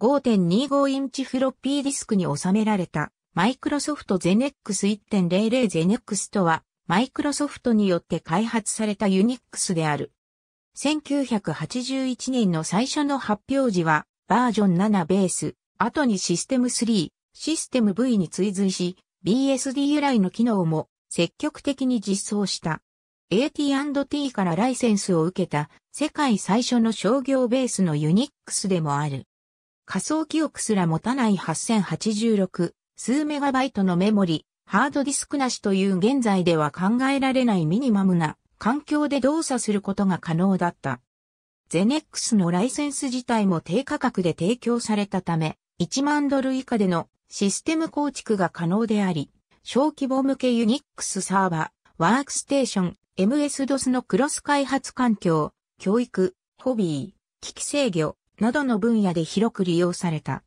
5.25インチフロッピーディスクに収められた、マイクロソフトゼネックス1.00ゼネックスとは、マイクロソフトによって開発されたユニックスである。1981年の最初の発表時は、バージョン7ベース、後にシステム3、システム V に追随し、BSD 由来の機能も積極的に実装した。AT&T からライセンスを受けた世界最初の商業ベースのユニックスでもある。仮想記憶すら持たない8086、数メガバイトのメモリ、ハードディスクなしという現在では考えられないミニマムな環境で動作することが可能だった。ゼネックスのライセンス自体も低価格で提供されたため、1万ドル以下でのシステム構築が可能であり、小規模向けユニックスサーバー、ワークステーション、MS-DOS のクロス開発環境、教育、ホビー、機器制御、などの分野で広く利用された。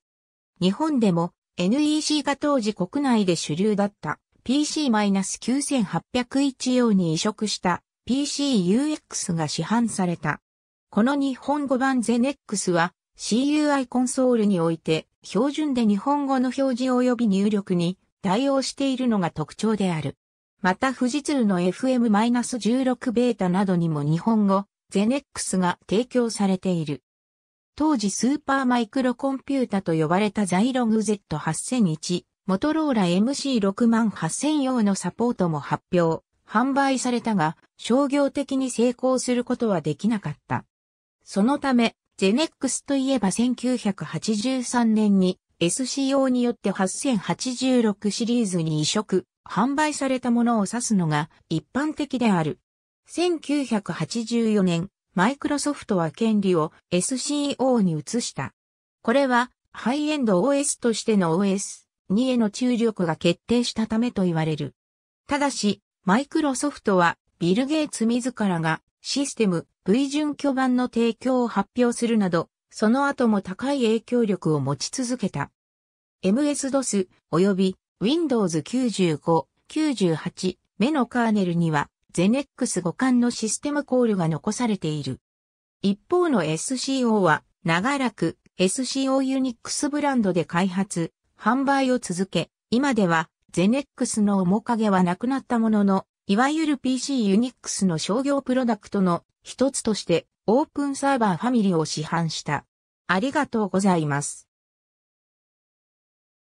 日本でも NEC が当時国内で主流だった PC-9801 用に移植した PCUX が市販された。この日本語版 z e n x は CUI コンソールにおいて標準で日本語の表示及び入力に対応しているのが特徴である。また富士通の FM-16 ベータなどにも日本語 z e n x が提供されている。当時スーパーマイクロコンピュータと呼ばれたザイログ Z8001、モトローラ MC68000 用のサポートも発表、販売されたが、商業的に成功することはできなかった。そのため、ゼネックスといえば1983年に SCO によって8086シリーズに移植、販売されたものを指すのが一般的である。1984年、マイクロソフトは権利を SCO に移した。これは、ハイエンド OS としての OS2 への注力が決定したためと言われる。ただし、マイクロソフトは、ビル・ゲイツ自らがシステム V 準拠版の提供を発表するなど、その後も高い影響力を持ち続けた。MS-DOS 及び Windows 95、98目のカーネルにはゼネックス互換のシステムコールが残されている。一方の SCO は長らく SCO ユニックスブランドで開発、販売を続け、今ではゼネックスの面影はなくなったものの、いわゆる PC ユニックスの商業プロダクトの一つとしてオープンサーバーファミリーを市販した。ありがとうございます。